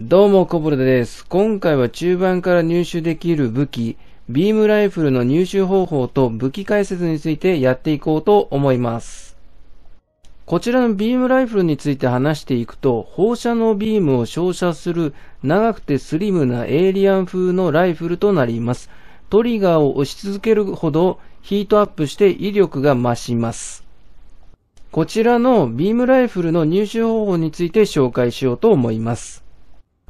どうも、コブルです。今回は中盤から入手できる武器、ビームライフルの入手方法と武器解説についてやっていこうと思います。こちらのビームライフルについて話していくと、放射能ビームを照射する長くてスリムなエイリアン風のライフルとなります。トリガーを押し続けるほどヒートアップして威力が増します。こちらのビームライフルの入手方法について紹介しようと思います。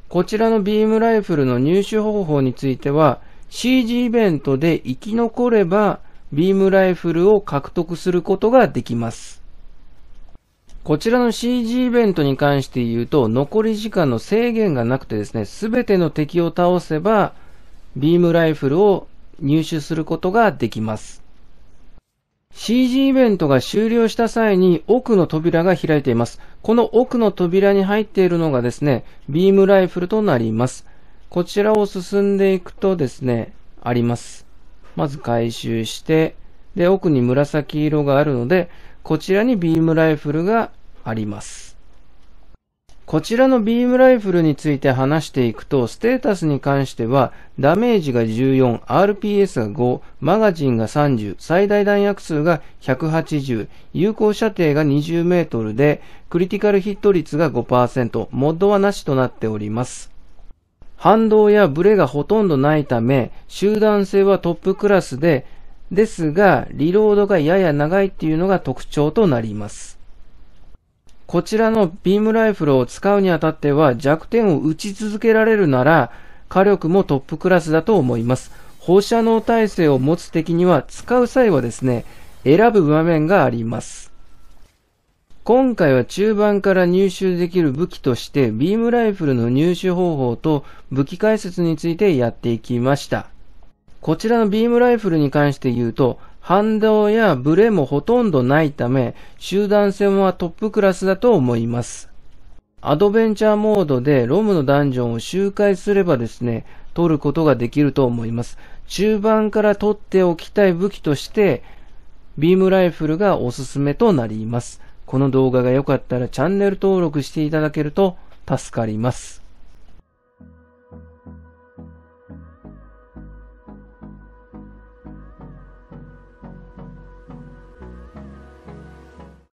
こちらのビームライフルの入手方法については、CG イベントで生き残れば、ビームライフルを獲得することができます。こちらの CG イベントに関して言うと、残り時間の制限がなくてですね、すべての敵を倒せば、ビームライフルを入手することができます。CG イベントが終了した際に奥の扉が開いています。この奥の扉に入っているのがですね、ビームライフルとなります。こちらを進んでいくとですね、あります。まず回収して、で、奥に紫色があるので、こちらにビームライフルがあります。こちらのビームライフルについて話していくと、ステータスに関しては、ダメージが14、RPS が5、マガジンが30、最大弾薬数が180、有効射程が20メートルで、クリティカルヒット率が5%、モッドはなしとなっております。反動やブレがほとんどないため、集団性はトップクラスで、ですが、リロードがやや長いっていうのが特徴となります。こちらのビームライフルを使うにあたっては弱点を打ち続けられるなら火力もトップクラスだと思います。放射能耐性を持つ敵には使う際はですね、選ぶ場面があります。今回は中盤から入手できる武器としてビームライフルの入手方法と武器解説についてやっていきました。こちらのビームライフルに関して言うと反動やブレもほとんどないため、集団戦はトップクラスだと思います。アドベンチャーモードでロムのダンジョンを周回すればですね、取ることができると思います。中盤から取っておきたい武器として、ビームライフルがおすすめとなります。この動画が良かったらチャンネル登録していただけると助かります。